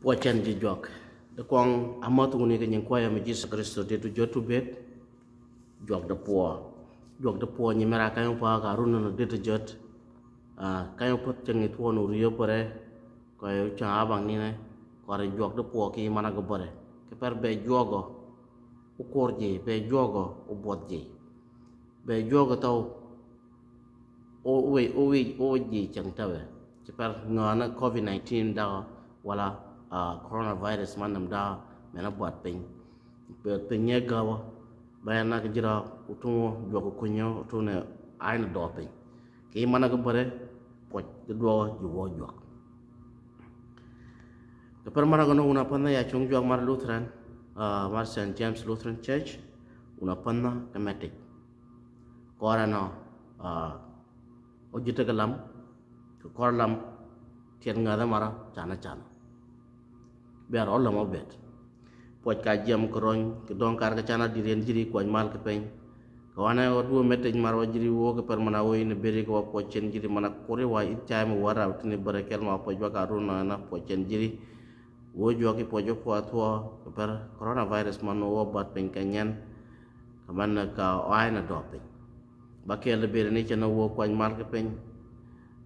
wacan ji jok de ko amatu ngi ke ñing koyam ji jesus christo de du jotu bet jok de po jok de po ñi mera kayo pa ka runa no de jot a ah, kayo pot ñi tuono riyo pare koyo cha abang ni ne ko re jok de po ki mana go bare ke per be jogo u korje be jogo u bodje be jogo taw o we o we o je chang tawe ci par ngana covid 19 da wala voilà. uh, coronavirus man đó, da mena buat ping buat ping ye gawa bayan na jira utungo joko kunyo utune aina do ping ki mana ko bare ko do juwo jok ke per mana gono una panna ya chung jok mar lutheran uh, ờ, mar st james lutheran church una panna kematik korano uh, ojita kalam ko korlam tiyan ngada mara chana chana ber olla mo bet poj ka jam ko ron ke don kar ga chana di ren jiri ko mal ke pen ko ana o du mette mar wa jiri wo ke per mana wo ni beri ko po chen jiri mana ko re wa it chay mo wara ut ni barakel ma po jwa na na po chen jiri wo jwa ke po jwa ko atwa ke per corona virus ma no wo bat pen ka nyen ka man ka o ana do pen ba ke le beri ni chana wo ko mal ke pen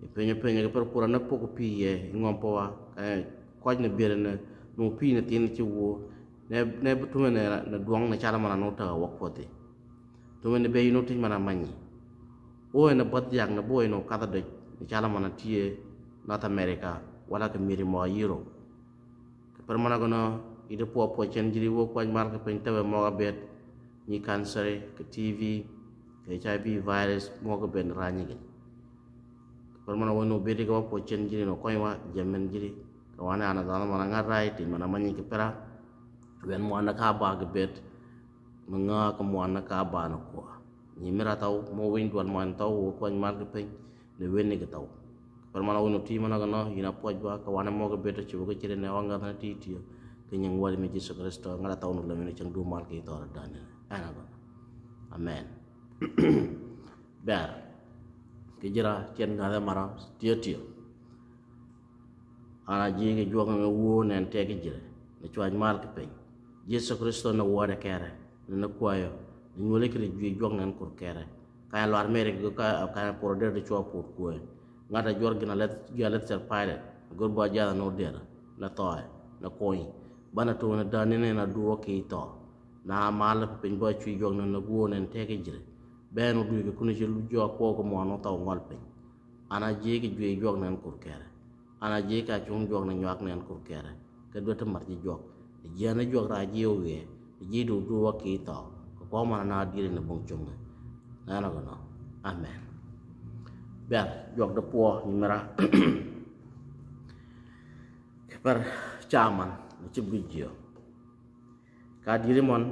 Penye penye ke perkuran nak pokopi ye ngompo wa kaya kwa jne bire ne mo pi na tin ci wo ne ne tu me na duang na chara mana nota wa ko te tu me ne be yino tin mana mani o e na bad yak na boy e no kada de ni chara mana tie na ta america wala ka miri mo yiro per mana gono ida po po chen jiri wo ko mar ka pen tawe mo ga bet ni cancer ke tv ke hiv virus mo ga ben ranyi ke per mana wono be de ga po chen jiri no ko wa jamen jiri kawane ana zana mana ngarai ti mana manyi kipera wen mo ana ka ba ga bet manga ka mo ana ka ba na ko ni mira tau mo win duan mo anta wo ko ni mar gepe ne wen ni ga tau par mana wono ti mana ga no ina po ba kawane mo ga bet ci bo ga ne wa ngar na ti ti ke nyang wal me ji so kristo ngara tau no lami ni chang du mar ke to ra dane ana ba amen ba ke jira chen ga da mara ti ti ala jige jogam e wo nen tege jile ne tuaj mar ke pey jesu kristo ne wore kere ne ne kuayo ne nyule kere jwe jog nen kur kere ka ya lwar mere ke ka ka ya kur der de chua pur kuen ngata jor gina let gya let ser pilot gur bo jada no der na toy na koy bana to ne da ne na duwo ke to na mal ke pey bo chwe jog nen ne wo nen tege jile benu duwe ke kunu jilu jwa kwa ko mo anota ngol pey ana jige jwe jog nen kur kere ana je ka chun jog na nyak nen kur kere ke do te mar ji jog di je na jog ra ji o ye ji du du wa ki to ko ko ma na di ne bong chung na na no amen ber jog de po ni mara ke par chaman ni chi bu ji ka di ri mon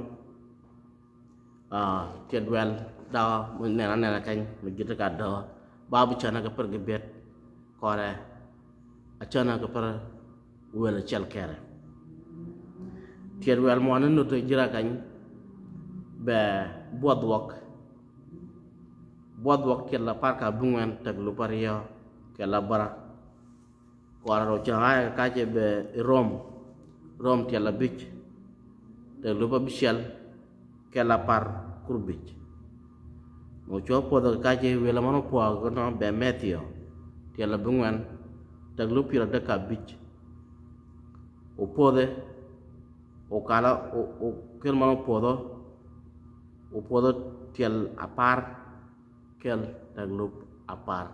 a ke dwel da mo ne na ne na kan mo ji ta ka do ba bu cha na ga per ge bet ko re acana ko par wel chal kere tier wel mo an no to jira kan be bodwok bodwok ke la parka bungen tag lu pariyo ke la bara ko aro chaay ka je be rom rom ke la bich te lu ba bichal ke la par kur bich mo chopo da ka je wel mo no po ga no be metio ke la bungen tanglupira da kabij o pode o cara o que ele mano pode o pode tiel apar que ele tanglup apar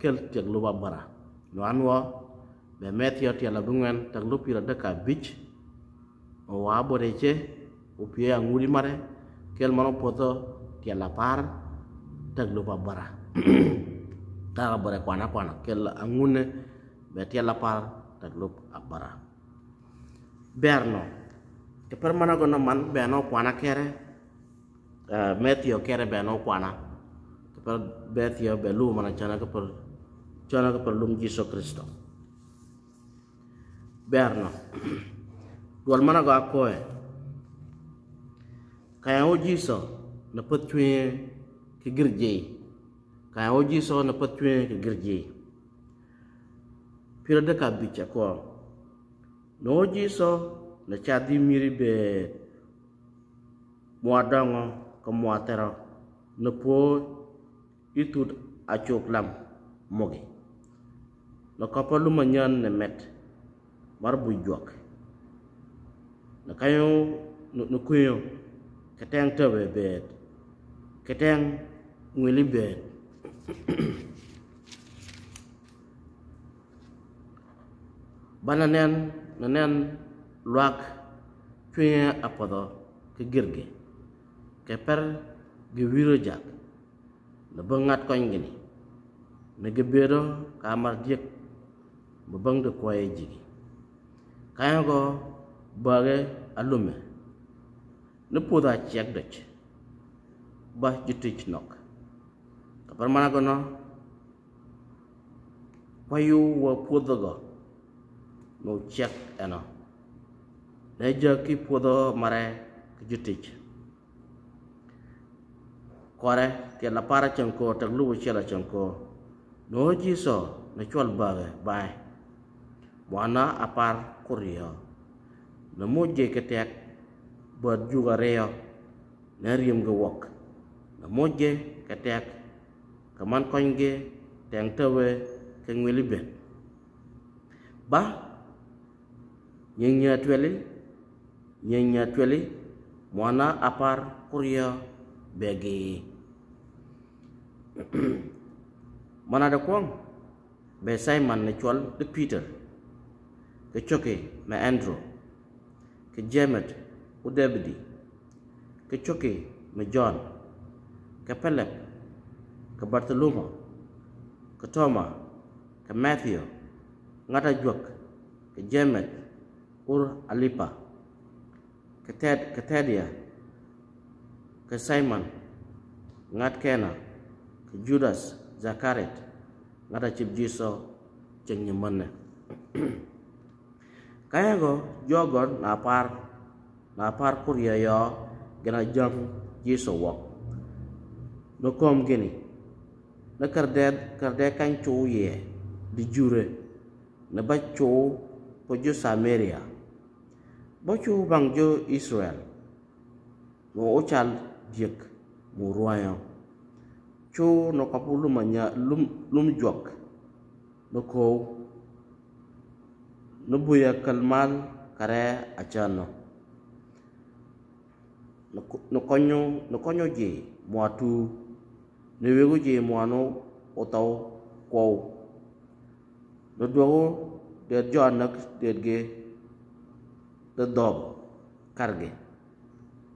que ele tanglup abara no ano bem metia tiel abungan tanglupira da kabij o aboreche o pie anguli mare que ele mano pode tiel apar tanglup abara Mm-hmm. tara bare kwana kwana kel angune beti la par tak lup abara berno ke permana gono man beno kwana kere uh, eh, metio kere beno kwana ke per betio belu mana chana ke per chana ke per lum jiso kristo berno dual mana go akoe kaya o jiso na petwe ke girjei ka wo ji so na patwe ka girje pira da ka bicha ko no wo ji so na cha di miri be mwa dango ka mwa tero na po itut a chok lam mogi na kapa luma nyan ne met mar bu jok na kayo na kuyo keteng tebe bet keteng ngwili bet ba na neen na neen luwaak cuyee apodo ke gir gi ke per gi wiro jaag na bëngaat koñ gi ni na gëbéero kaa mar jëg ba bëng di kooye jigi kaña ko baage alume na puudaa ceeg doj ba jutic nokk Permana kono? Payu wa pudaga. No check ano. Leja ki pudo mare kujutich. Kore ke la para chanko taglu wachela chanko. No jiso na chual bage bye. Wana apar kuriyo. Na moje ketek buat juga reo. Na riem gewok. Na moje ketek kaman konge teng tewe keng weli ben ba nyeng nya tweli nyeng nya tweli mwana apar kurya bege mana da kwang be sai man ne chol de peter ke choke ma andrew ke jemet udebdi ke choke ma john ke pelep ke Bartolomeo, ke Thomas, ke Matthew, ngata juak, ke Jemet, ur Alipa, ke Ted, ke Tedia, ke Simon, ngat Kena, ke Judas, Zakaret, ngata Cip Jiso, ceng nyemene. Kaya go, jogon napar, napar kuria yo, gena jang Jiso wok. Nukom gini, na karde karde kan chou ye di jure na ba chou po jo samaria ba chou bang jo israel mo o chal jek mo royan chou no kapulu manya lum lum jok no ko no buya kalmal kare achano no konyo no konyo je mo atu ne wegu je muano otau kwau do dogo de jonak de ge de dob karge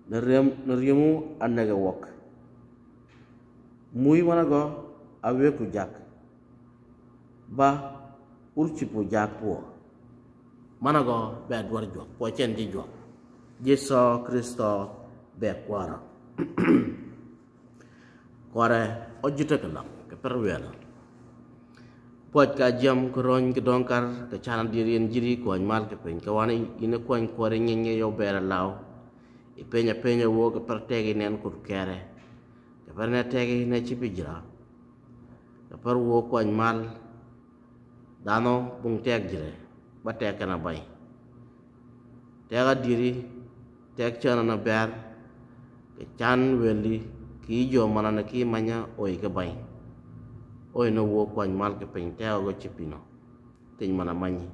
ne rem ne remu anaga wok muy wanago aweku jak ba urci pu jak pu manago be adwar jo po chen di jo jesu kristo be kwara kore ojite kela ke perwela poj ka jam kron ke donkar ke chanan dirien jiri kwan mal ke pen kawani ine kwan kore nyenye yo bera lao ipenya penya wo ke pertegi nen kur kere ke perne tegi ne chipijra ke per wo kwan mal dano bung teg jire ba teg kena bay tega diri teg chanan na ber ke chan weli ki jo manana ki manya oi ke bai oi no wo kwa mal ke pen teo go chipino tin mana manyi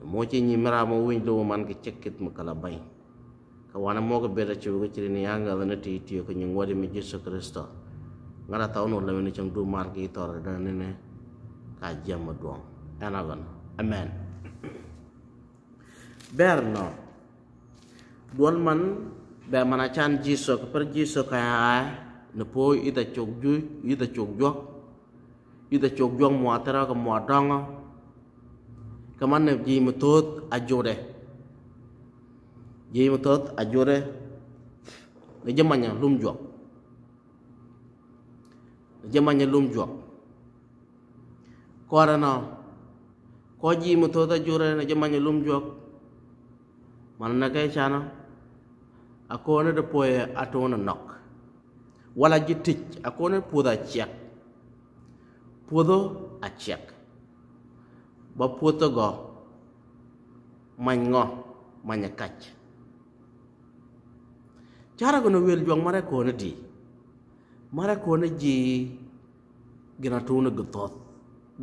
no mo chi ni mara mo win do man ke chekit mo kala bai ka wana mo ke beda chu go chiri ni anga ya da na ti ti ko ni ngori mi jesu kristo ngara taw no lewe ni chang du mar ki tor da ni ne ka jama do ana ya gan amen berno duan man bè mà nó chan ji sơ cái bớt ji sơ cái ai nó phôi ít là chụp dưới ít là chụp gió ít là chụp gió mùa tao ra cái mùa đông không cái món này gì mà tốt à vô đây gì mà tốt à vô đây nó giống mà nhà lùm giọt nó giống mà nhà lùm giọt có ra nào có gì mà tốt à vô đây nó giống mà nhà lùm giọt mà nó cái sao nào akone de poe atone nok wala ji tic akone puodho achiek puodho achiek ba puodho go many ngo many kach chara gono wel jwang mare kone di mare kone ji gina tuna gthoth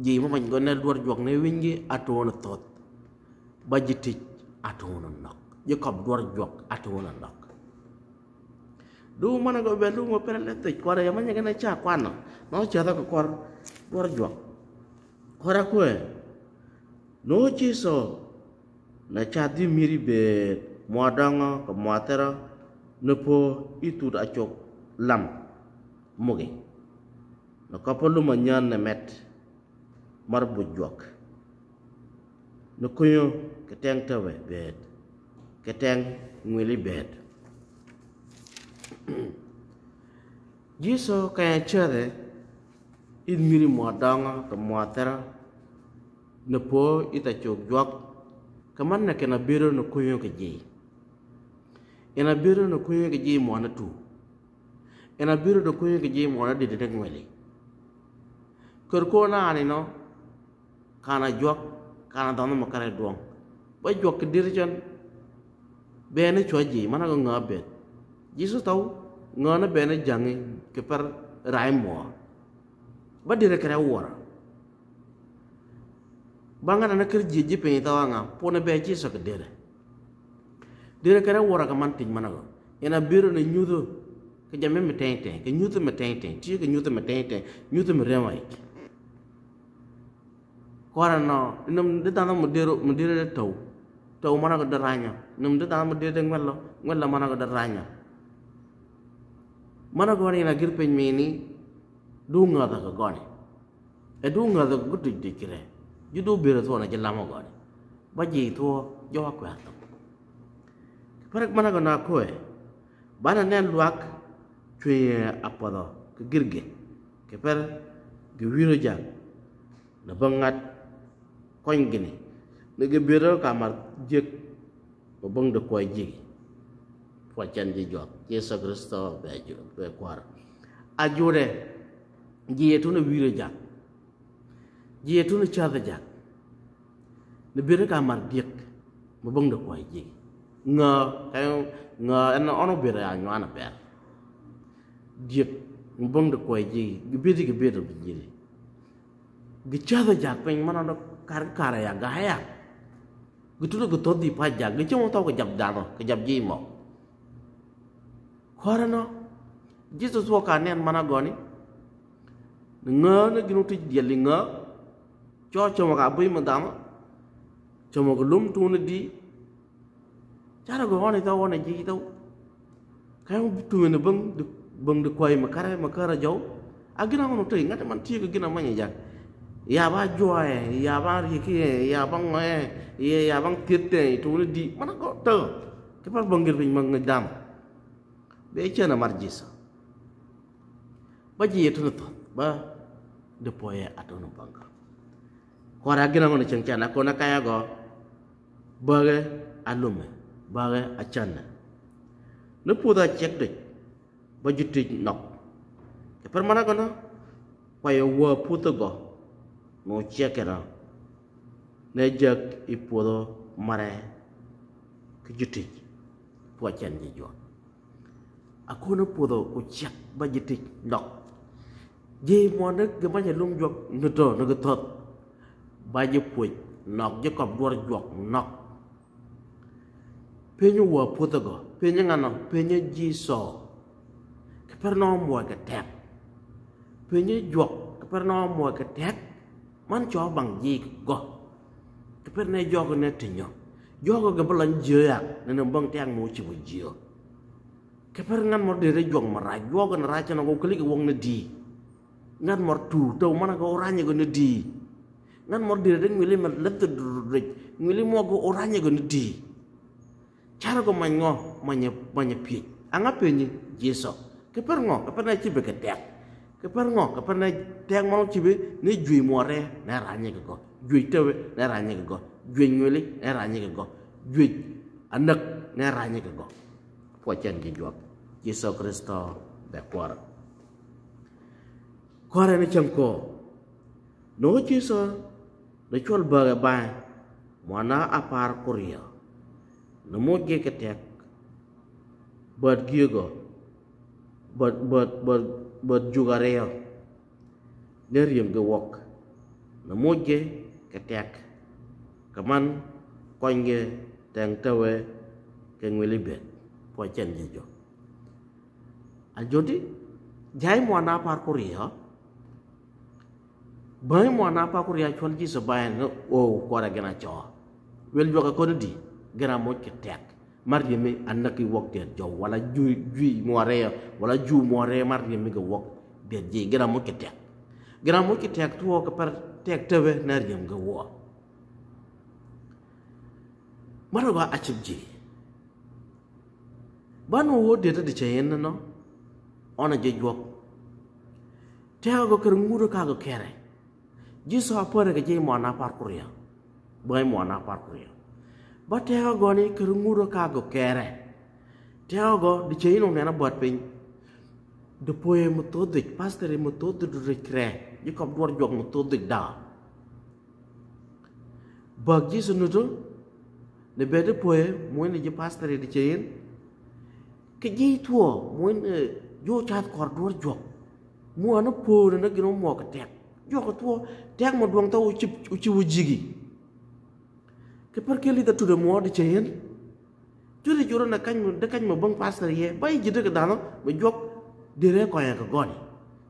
ji mo many gone dwar jwang ne wingi atone thoth ba ji tic atone nok ji kom dwar jwang atone nok ดูมันก็เป็นมเป็นติดกว่าเดมันยังกันในชาควันน้องเจ้าตัวก็ควรควรจวกควรักเว้นู้ชีสโอในชาดีมีริเบดมอดังก็มอเตระนึกพออีตูดอจกลำมุกินก็พอลุมันยันเนมัดมารบุจวกนึกคุยก็แทงเทวเบดก็แทงงูลีเบด jiso kaya chade it miri modanga to motera ne po ita chok jok kaman na kena biru no kuyo ke ji ina biru no kuyo ke ji mo na tu ina e biru no kuyo ke ji mo na dide ngwe le kor ko na ani no kana jok kana dono makare duong ba jok dirjan be ne chwa ji mana go ngabet Yesus tahu ngana bene jangi keper raimwa. Ba dire kere wora. Banga na nakir jiji pe ita wanga pone be ji sok dere. Dire kere wora ka manti mana go. Ina biru ni nyudu ke jame me teng teng ke nyudu me teng teng ti ke nyudu me teng teng nyudu me rewa ik. Kora no inom de tanga mo dero mo dere de tau. Tau mana go deranya. Inom de tanga mo dere de ngwelo ngwelo mana go deranya mana gwani na gir pen mini dunga ta gwani e dunga ta gudu dikire judu bira to na jela mo gwani ba ji to jo akwa to pare mana gona ko e bana nen luak chwe apodo ke girge ke per ge wiro ja na bangat koy gini ne ge bira kamar jek bang de koy jek wacan di jo yeso kristo be jo be kwar a jure jietu no wire ja jietu no chade ja ne bire ka mar diek mo bong de ko ji nga kan nga en ono bire a nyana be diek mo bong de ko ji gi bidi gi bidi bi jiri gi chade ja pe mana do kar kar ya ga ya gitu no gitu di pajak gitu mo to ke jab dano ke jab ji mo horano jesus wo ka nen mana goni nga na ginu tij deli nga cho cho ma buy ma dama cho ma ko lum tu di jara go woni taw woni ji taw kay mo bitu men bang de bang de koy ma kare ma kara jaw a gina ngono tay ngata man tiyo gina ma nya jak ya ba joye ya ba riki e, ya ba ngoye e, ya ya ba tete tu di mana ko to ke pa bangir bin mang dama Beja na marjis. Baji itu nato, ba depoye atau nubangka. Kora gina ngono cengcia na kona kaya go bage alume, bage acana. Nupu da cek de, baju de nok. Kepar mana kono? Kaya wa puto go, mo cek kera. Nejak ipodo mare kejutik. Puacan dijual. akono pudo ko chak ba jiti lok ye mo na ga ma ya lum jok no to no ga tot ba je puj nok je kop dor jok nok penyu wa puto go penyu ngano penyu ji so ke perno mo ga tep penyu jok ke perno mo ga tep man cho bằng gì go cái bên này do cái này thì nhở do cái cái bên lạnh dừa nên ông băng tang mua chỉ một dừa keper ngan mor dere jong mara jua kan raja nago kali ke wong nedi ngan mor tu tau mana ke orangnya ke nedi ngan mor dere deng milih mer lete durrek milih mo ke orangnya ke nedi cara ke main ngoh manye manye pi angap pi ni jeso keper ngoh keper na cibe ke tek keper ngoh keper na tek mo cibe ni jui muare na ranye ke go jui tewe na ranye ke go jui ngwili na ranye ke go jui anak na ranye ke go ផ្ួចចិនជាយប់យេស៊ូវគ្រីស្ទដែលគាត់គាត់រានចំគោនោះយេស៊ូវនៅជលបើបានមកណាអផារគូរៀនមកគេកតែកបើគីកបើបើបើបើជូការៀនរៀមគេវកនមកគេកតែកកំមិនកងគេតាំងតើវេកងវិលិបេត পয়চান নিয়ে যাও আর যদি যাই মানা পার করি হ বই মানা পা করি ছোল জিস বাইন ও করা গেনা চ ওয়েল যোগ করে দি গেনা মো ট্যাক মার জমি আন্না কি ওক দিয়ে যাও ওলা জুই জুই মরে ওলা জু মরে মার জমি গে ওক দিয়ে জি গেনা মো ট্যাক গেনা মো ট্যাক তু ওকে পার ট্যাক টেবে নার জম গে ও মারো বা আচিব জি banu wo de de che yen no ona je jwo te ha go ker nguru ka go kere ji so a pore ge mo na par kuria bai mo na par kuria ba te ha go ni ker nguru ka go kere te ha go de che yen na bot pin de poe mo to de pastere mo to de de kre ji kom dwor jwo mo to de da bagi sunu tu ne bede poe mo ni ji pastere de che yen ke ji thua muin yo chat kor dur jok mua no pu na gi no mo ka tek yo ka thua tek mo duang ta u chi u chi u jigi ke par ke li da tu de mo de chen tu de juro na kan mo de kan mo bang pastor ye bay ji de ga dano mo jok de re ko ya ka goni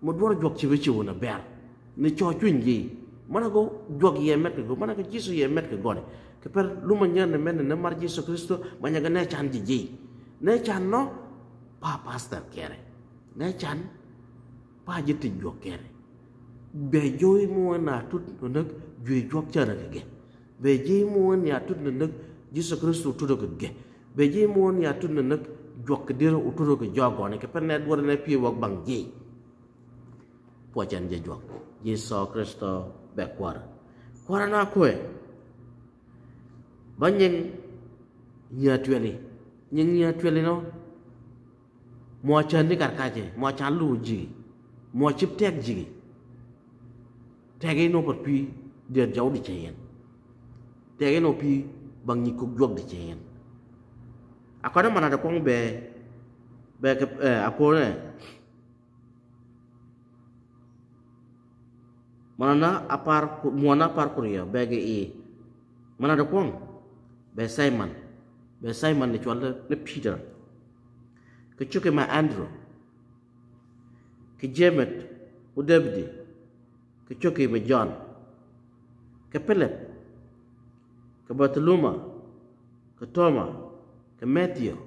mo dur jok chi chi u na ber ni cho chuin ji mana go jok ye met go mana ko jisu ye met ko goni ke par lu ma nyane men na mar jisu kristo ma nya ga na chan ji ji ne chan no pa pastor kere ne chan pa jiti jo kere be joi mo na tut no nak jui jok chara ge be ji mo ni atut no nak jisu kristu tudo ge be ji mo ni atut no nak jok dira utudo ge jo gone ke pen net wor ne pi wok bang ji po chan je jok jisu kristu be kwar kwar na ko e banyen ya tueni ñing ñe twel no mo chan ni kar kaje mo chan lu ji mo chip tek ji tege no por pi der jaw di cheyen tege no pi bang ñi ko jog di cheyen akona mana da kong be be ke eh, akore mana na apar mo na par kuria bege i mana da kong be saiman man ဘယ်ဆိုင်မှာလဲကျော်လဲလေပီတာကချုကေမအန်ဒရိုကဂျေမတ်ဥဒဗဒီကချုကေမဂျွန်ကပလက်ကဘတ်လူမာကတောမာကမက်တီယို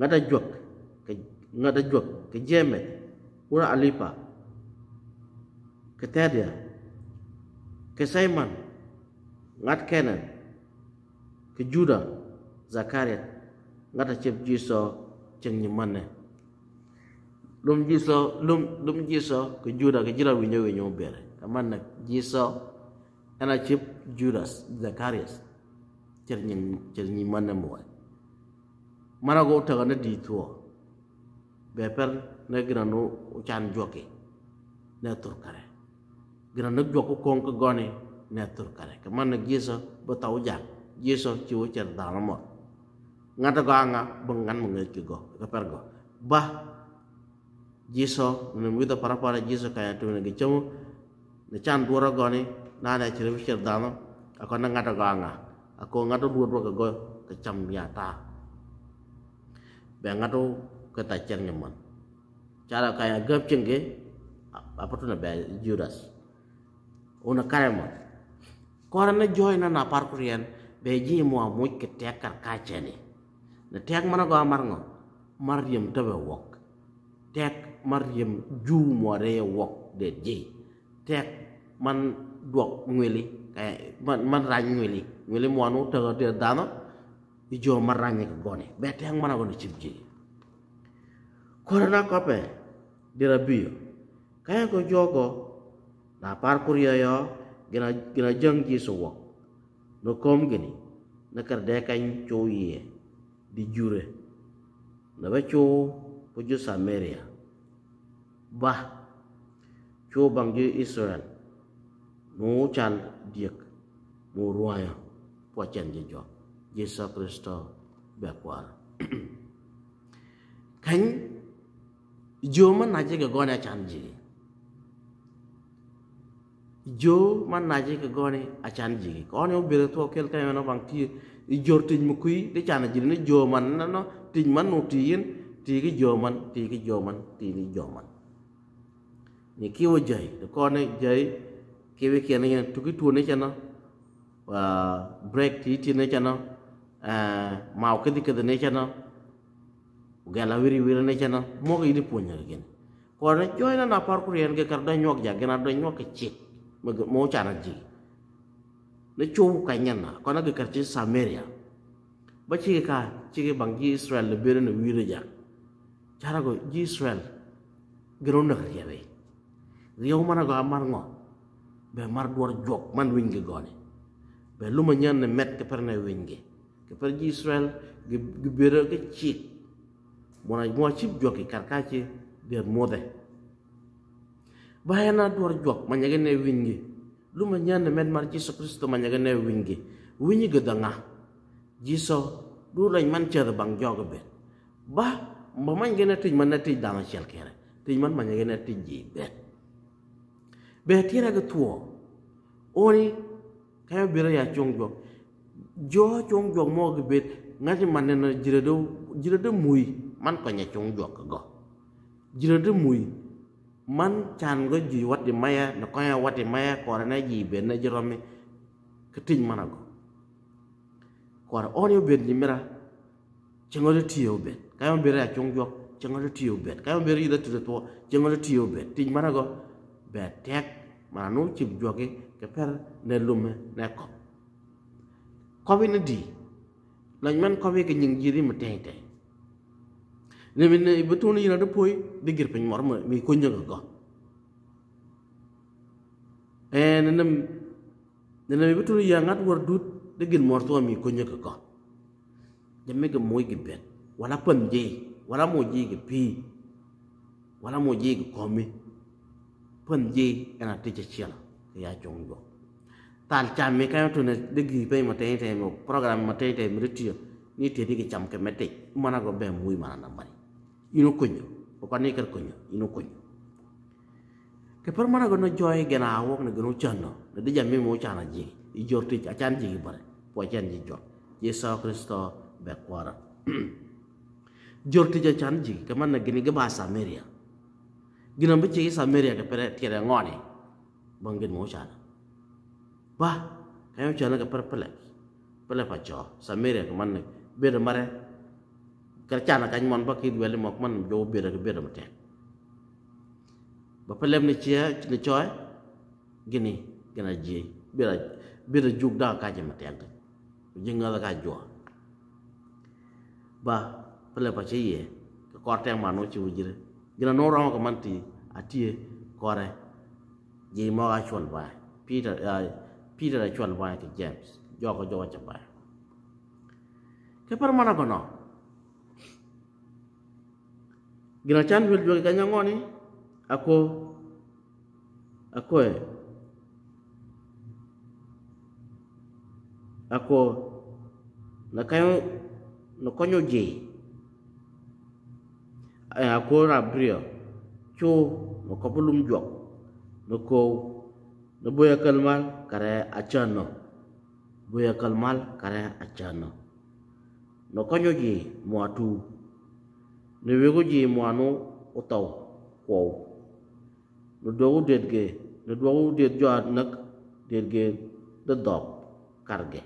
ငါတကြွက်ကငါတကြွက်ကဂျေမတ်ဥရအလီပါကတဲဒီကဆိုင်မန်ငတ်ကဲနန် ke juda zakariya ngata cep jiso ceng nyimane eh. lum jiso lum lum jiso ke juda ke jira winyo winyo bere eh. kaman na jiso ana cep judas zakarias ceng ceng nyimane eh muwa mana go utaga na di tuwa beper na gira nu ucan joki na turkare gira na joko kong ke goni na turkare kaman na jiso betau jak Yesus cuba cerita lama. Ngata kau anga bengan mengait ke kau, ke pergo. Bah, Yesus menemui tu para para Yesus kaya tu menegi cemu. Nican dua orang ni, nana cerita cerita lama. Aku nak ngata kau anga. Aku ngata dua orang ke kau kecam nyata. Bengat tu kita cerita nyaman. Cara kaya gap cengke, apa tu nabe Judas. Unak karemon. Kau orang ni join na parkurian beji mo amuy ke tekar kacheni ne tek mana go amar ngo maryam tebe wok tek maryam ju mo re wok de je tek man duok ngweli eh, man man rañ ngweli ngweli mo anu te te dana di jo marrañe ko goni be tek mana go ni cipji korona kope dira biyo kaya ko jogo na parkur yo yo gina gina jeng ji su wok lo kom gani na kar de kan cho ye di jure na ba cho po jo samaria ya. ba cho bang jo israel mo chan diek mo ruaya po chan je jo jesa kristo ba kwar kan jo man na je ga gona chan ji jo man naje ke gone achan jigi ko ne obere to kel kan no bang ti jor tin mu kui de chana jiri ne jo man na no tin man no ti yin ti gi jo man ti gi jo man ti ni jo man ni ki wo jai de ko ne jai ke we ken ne tu ki tu ne chana wa break ti ti ne chana ma o ke di ke ne chana gala wiri wiri ne chana mo ki di punya gen ko ne jo na na par ku yen ke kar da nyok ja gen na do nyok ke chik mag mo chara ji ne chu ka nyen na ko na ge kar chi samaria ba chi ka chi ge bang ji israel le bere ne wire ja chara go ji israel gero na ge be ri o mana go amar ngo be mar dor jok man wing ge gone be luma nyen ne met ke per ne wing ge ke per ji israel ge bere ge chi mo na mo chi jok ke kar ka chi be mo de bayana duwar juak manyaga ne wingi lu manyan ne men marji so kristo manyaga ne wingi wingi gedanga jiso du lañ man cede bang jogo be ba ma man gene tiñ man na tiñ dama ciel kere tiñ man manyaga ne tiñ ji be be tira ga tuo oni kay bira ya chong jog jo chong jog mo ga be ngati man ne na jire do jire do muy man ko nya chong jog go jire do muy man chan go ji wat di maya na ko ya wat di maya ko na ji be na jerome ke tin mana go ko ra on yo be ni mira chengo de ti yo be ka yo be ra chong yo chengo de ti yo be ka yo be ri da tu to chengo de ti yo tin mana go be tek mana no chi jo ke ke per ne lume ne ko ko bi ne di lañ man ko be ke nying ji ri mu teng teng நீ முன்ன இப்போ தூணிக்கிறாட்டு போய் திக்கிருப்பீங்க மரம் நீ கொஞ்சம் கக்கா ஏ நின்ன நின்ன இப்போ தூணி எங்காட்டு ஒரு டூத் திக்கிற மரத்துவா நீ கொஞ்சம் கக்கா எம்மைக்கு மோய்க்கு பேர் வளப்பம் ஜெய் வளமோ ஜெய்க்கு பீ வளமோ ஜெய்க்கு கோமி பம் ஜெய் என டீச்சர் சியலாம் தால் சாமி கையட்டு திக்கி போய் மட்டும் ப்ரோக்ராம் மட்டும் நீ தெரிக்க சமக்க மெட்டை மனக்கு பே மூய் மன நம்பரை ino kunyo ko kan ikar kunyo ino kunyo ke permana gono joy gena awok ne gono chano de de jammi mo chana ji i jorti ka chan ji bare po chan ji jor yeso kristo be kwara jorti ja chan ji ke man na gini ge basa meria gina mbe chi sa meria ke pere tiere ngoni bangin mo chana ba kayo chana ke per pele pele pa cho sa meria ke man na be de mare kerajaan eh? akan mon ba ki wel mok man jo bira ke bira mate ba pelem ni ci ni choy gini gina ji bira bira juk da ka ji mate ant ji nga la ka jo ba pele pa ci ye ko korte ma no ci wujire gina no ro ko man ti atie kore ji mo ga chon ba peter ay peter ay chon ba ki james jo ko jo ba ke par mana ko no Gina chan wil juga kanya ngoni. Aku. Aku eh. Aku. Na kanyo. Na kanyo jay. Eh, aku rabria. Cho. Na kapulung juak. Na kou. Na buya kalmal. Kare achano. Buya kalmal. Kare achano. Na kanyo jay. Muatu. Muatu ne wegu ji mwanu utaw kwaw ne dogu det ge ne dogu det jwa nak det ge de dog karge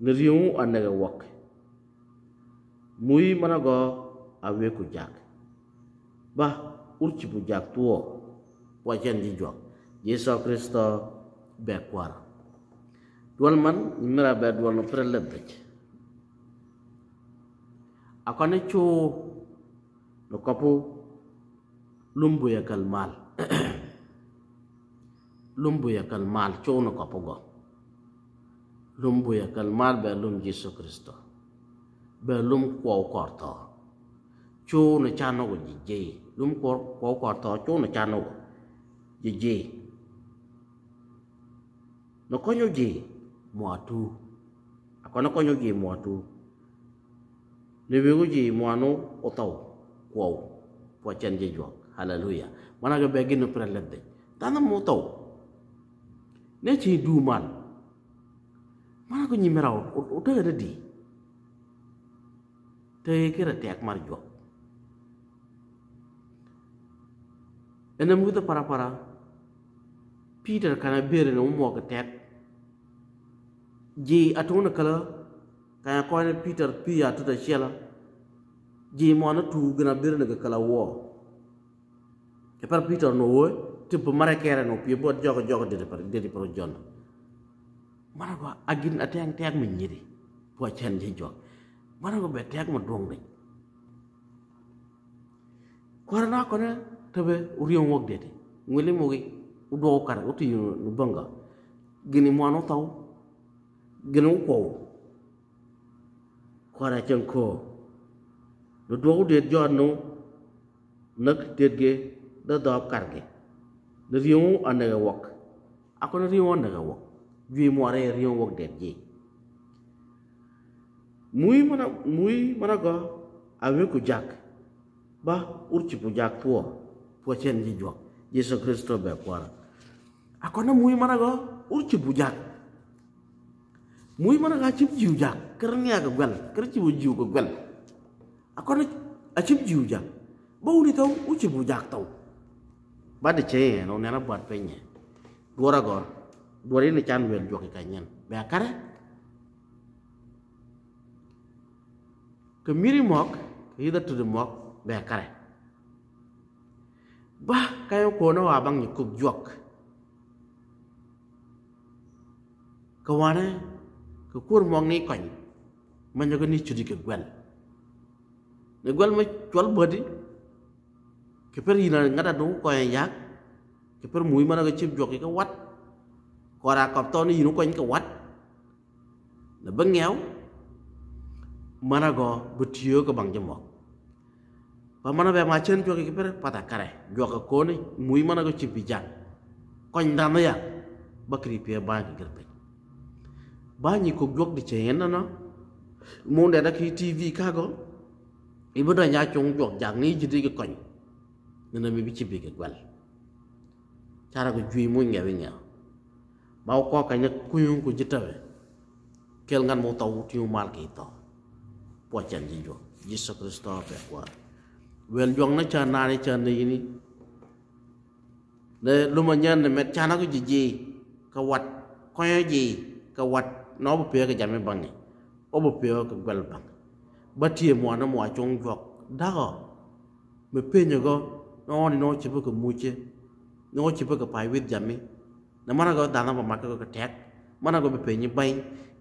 ne riyu anega wak muy manago awe ku jak ba urci bu jak tuo wajan di jwa yesu kristo bekwar dual man mira ba dual no prelebbe akone chu no kapu lumbu ya kal mal lumbu ya kal mal chono kapu go lumbu ya kal mal be lum jisu kristo be lum kwa ukorto chono chano go jije lum kwa ukorto chono chano go jije no konyo ji muatu akono konyo ji muatu lebe go ji muano otau kuaw po chen je jwa haleluya mana go be gino pre ledde tan mo to ne ci du man mana go nyimera o to ga di te kira te ak mar jwa enam gudu para para peter kana bere no mo ga tet ji atuna kala kana ko ne peter pi atuta chela jimo na tu gna bir ne kala wo ke par peter no wo te bu mare kere no pi bot jogo jogo de par de par jonne mara go agin atang tek mi nyiri bo chen ji jog mara go be tek mo dong de korna ko na te be uriyo wo de de ngeli mo gi u do kar u ti nu banga gini mo no taw gino ko ko ra chen ko lu duogu deet joonu nag déet gi da doob kar gi na riwu ànnaga wokk a ko na riwu ànnaga wokk juy moo rey riwu wokk deet ji muy mën a muy mën a ko ku jàkk ba urci bu jàkk puwoo puwoo seen ji jóg jésu kristo bee puwoo a ko na muy mën a ko urci bu jàkk muy mën a ko cib jiw jàkk kër ni ak gwel kër ci bu jiw ko gwel aku ada acip jiu jang, bau ni tau, ucap ujak tau. Bade ceh, lo ni anak buat penye. Dua ragor, dua hari ni cian wel jual kekanya. Bekar eh? Kemiri mak, kita tu de mak bekar eh? Bah, kaya kono abang ni kub jual. Kawan eh, kekur mak ni kany, menjaga ni curi kegel ne gol me chol bodi ke per yina ngada do ko en yak ke per muy mana ga chip joki ko wat ko ra kop to ni yinu ko en ko wat ne ba ngew mana go bu tiyo ko bang jamo ba mana be ma chen joki ke per pata kare joka ko ni muy mana ga chip bi jang ko ndam ya bakri pe ba ga gerpe ba ni ko jok di chen na no mo ne da ki tv ka go ibu da nya chung jok jak ni jidi ke kon nana mi bi chibi ke gwal chara ko jui mu nyawe nya ba ko ka nya kuyun ku jitawe kel ngan mo taw tiu mal ke to po chan ji jo yesu kristo pe kwa này jong này cha na ni cha ni ni ne luma nyan ne met chana ko jiji ka wat ko ji ka wat no bu pe ka jame bangi o bu pe cái gwal bang mà phê batie mwana mwa chong jok daga mà penyo go đàn ni no chipu ko muche no chipu ko pai wit jami na mana go dana ba maka go tek mana go be penyi bai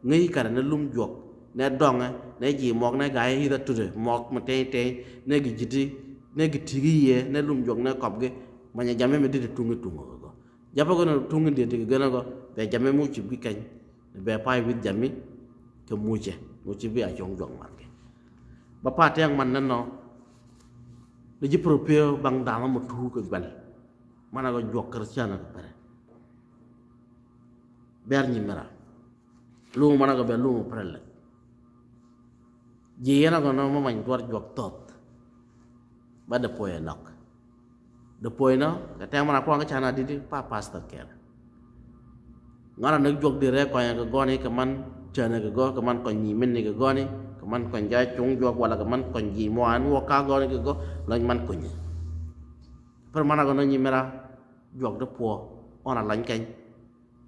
ngai kara na lum jok na donga na ji mok na ga yi da tude mok ma te lùm ne gi jiti ne mà tigi ye na đi được na kop ge manya jami me dite tungi tungo go japa go na tungi dite ge na go be jami mu chip gi kan be pai wit jami ke muche muche bi a chong jok mana ba pate yang man nanno le ji propio bang dama mo tu ko gal mana go jok kristiana ko pare ber ni mera lu mana go be lu mo prel ji yana go no mo man war jok tot ba de poe nok de poe no ga te mana ko nga chana didi pa pastor ker ngara nak jok di re ko nga go ni ke man chana ke go ke man ko ni men ni ke go ni mình kon giải chung jo wala ga man kon ji mo an wo ka go ne go lan man kon ni per mana go ni mera jog de po ona lan ken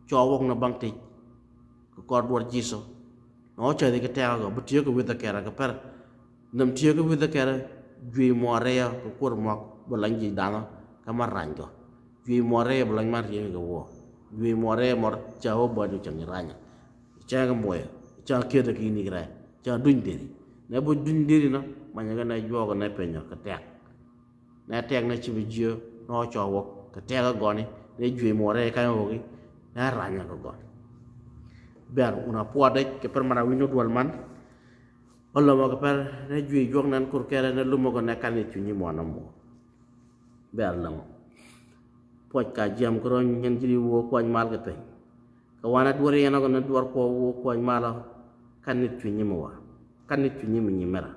cho wok na bang ti cái, kor dor ji so no cho de ke ta go bu tiyo ko wi da kera ga per nam tiyo ko wi da kera ju mo re ya ko kor mo bo lan ji dana ka mar ran rảnh ju duy re bo lan mar ji go wo ju mo re mor cha ho bao nhiêu chang ranya cha ga mo ya cha kia da ki ni ra ca duñ diri ne bu duñ diri na ma ñinga ne jogo ne peño ka tek ne tek na ci bi jio no ca wok ka tek ga goni ne jwe mo re ka yo gi na raña ga goni ber una po de ke per mara wi no dol man wala mo ka per ne jwe jog nan kur kere ne lu mo ga ne kan ci ñi mo na mo ber na mo po ka jam ko ñen jiri wo ko mal ga tay ka wanat wori yana ko na dor ko wo ko mal lah kani tuni mwa kani tuni mnyi mera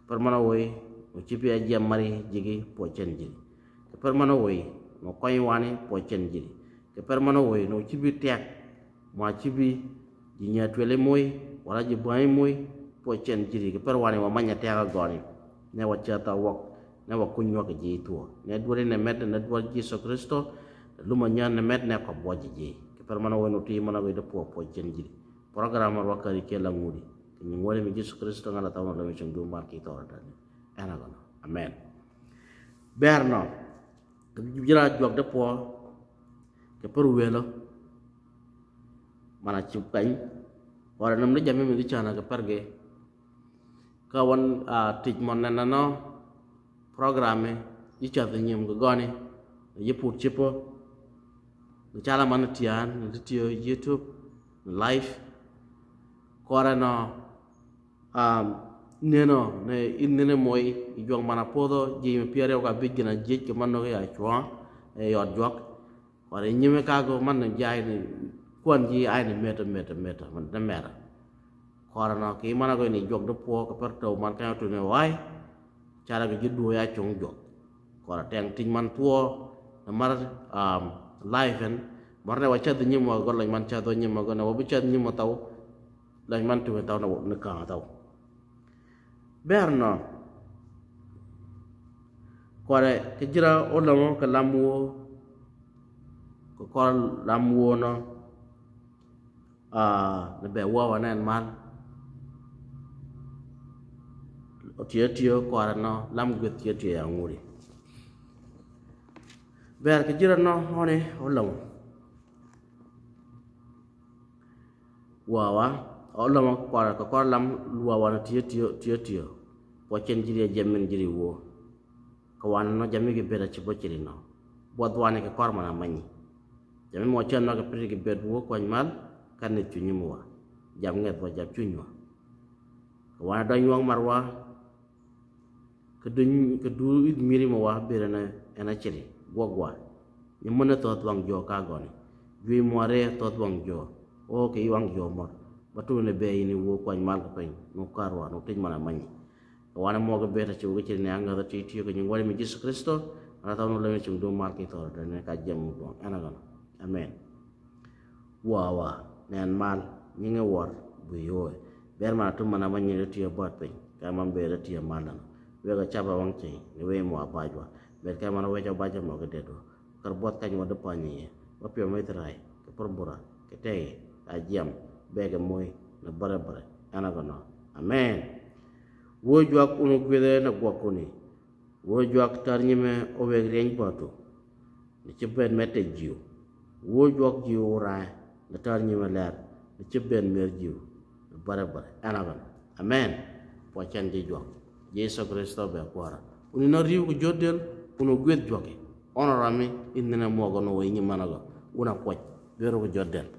kipermano wey mchipi aji ya amari jigi pochenjiri kipermano wey mokoi wani pochenjiri kipermano wey mchipi ya tiak mchipi jinya tuele mwe walaji bwani mwe pochenjiri kipermano wamanya tiaka gani ne wachata wak ne wakunywa kijituo ne dwari ne met ne dwari jiso kristo lumanya ne met ne kabwa jiji kipermano wey nuti mana wey dapo pochenjiri programmer waka di kela ngudi ngole mi jesu kristo ngala tawon la mecham do mar ki tawon dan ena gon kan? amen berno ke jira jog lah, de po ke peru welo ya mana ci pay wala nam la jami mi di chana ke parge ka won a ah, tij mon nana no programme yi ci ade ñem gooni yepp ci po ci ala man tiyan di tiyo youtube live করেন নেন ইন্দিনে মই ইজং মানা পদ যে পিয়ারে ওগা বিজ্ঞান জে কে মানো গে আছোয়া এই অর্জক আর ইমে কাগো মানে যে আইন কোন যে আইন মেট মেট মেট মানে মেরা করেন কে মানা গে জগ দো পো কপের তো মান কেন তো নে ওয়াই চারা গে দু আছং জগ করা টেং টিং মান পো মার লাইফ হেন মারে ওয়াচা দিন গলাই মান চা দিন গো না ওবি চা দিন তাও lai man tu tau na na ka tau berna kore ke jira olamo ke lamuo ko kor lamuo no a na be wa wana man o tie tie kore no lam go tie tie ya nguri ber ke jira no hone olamo wawa olo ma kwara ko kwara lam luwa wana tiyo tiyo tiyo tiyo po chen jiri ya e jemen jiri wo ko wana no jami ki beda chibo chiri no bo dhwane ki kwara mana manyi jami mo chen no ki piri ki bed wo kwa nymal kane chunyi mwa jam nge dhwa jab chunywa ko wana do nyuang marwa ke du id miri mo wa bera na ena chiri gwa gwa nyumuna to dhwang jo kagoni jwi mwa re to dhwang jo oke iwang jo mwa batu ne be ni wo ko mal ko pen no karwa no tin mana mani wana mo ga be ta ci wo ci ne anga ta ti ti ko ni wala mi jesu kristo ana ta no le mi ci do mar ki to ne ka jam do ana ga amen wa wa ne an mal ni nge wor bu yo ber ma tu mana mani ne ti ba pen ka man be ti ya mal na we ga cha ba wang ci ni we mo ba jwa ber ka mana we cha ba jam mo ga de do kar bot ka ni wo de pa ni wa pi mo itrai ke por bura ke te ajiam bege moy na bare bare ana gono amen wo juak unu gwede na gwakuni wo juak tar nyime oweg reny patu ni cipen mete jiu wo juak jiu ura na tar nyime ler ni cipen mer jiu na bare bare ana gono amen po chan di juak yesu kristo be kwara unu na riu gujodel unu gwed juaki onorami indene mwagono wa inyimanaga una kwa jodel.